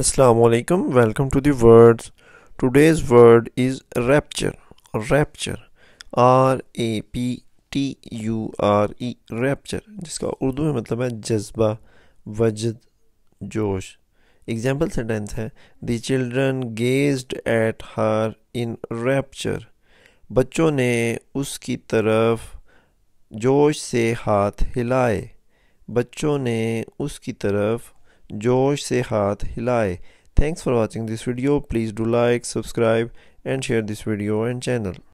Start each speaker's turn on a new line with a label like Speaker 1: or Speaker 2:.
Speaker 1: Assalamualaikum welcome to the words today's word is rapture rapture r a p t u r e rapture जिसका उर्दू में मतलब है जज्बा वजद जोश एग्जाम्पल सेंटेंस है the children gazed at her in rapture बच्चों ने उसकी तरफ जोश से हाथ हिलाए बच्चों ने उसकी तरफ जोश से हाथ हिलाए thanks for watching this video please do like subscribe and share this
Speaker 2: video and channel